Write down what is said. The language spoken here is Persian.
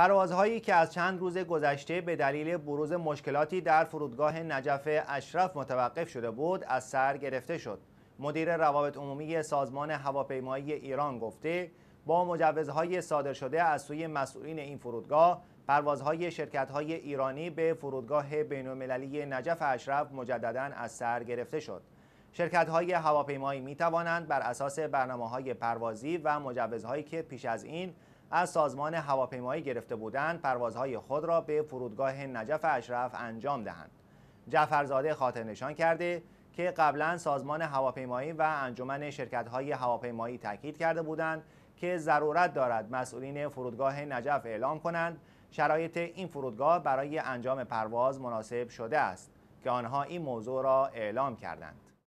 پروازهایی که از چند روز گذشته به دلیل بروز مشکلاتی در فرودگاه نجف اشرف متوقف شده بود از سر گرفته شد مدیر روابط عمومی سازمان هواپیمایی ایران گفته با مجوزهای صادر شده از سوی مسئولین این فرودگاه پروازهای شرکت‌های ایرانی به فرودگاه بین‌المللی نجف اشرف مجددا از سر گرفته شد شرکت‌های هواپیمایی می توانند بر اساس برنامه های پروازی و مجوزهایی که پیش از این از سازمان هواپیمایی گرفته بودند پروازهای خود را به فرودگاه نجف اشرف انجام دهند جعفرزاده خاطر نشان کرده که قبلا سازمان هواپیمایی و انجمن شرکت‌های هواپیمایی تاکید کرده بودند که ضرورت دارد مسئولین فرودگاه نجف اعلام کنند شرایط این فرودگاه برای انجام پرواز مناسب شده است که آنها این موضوع را اعلام کردند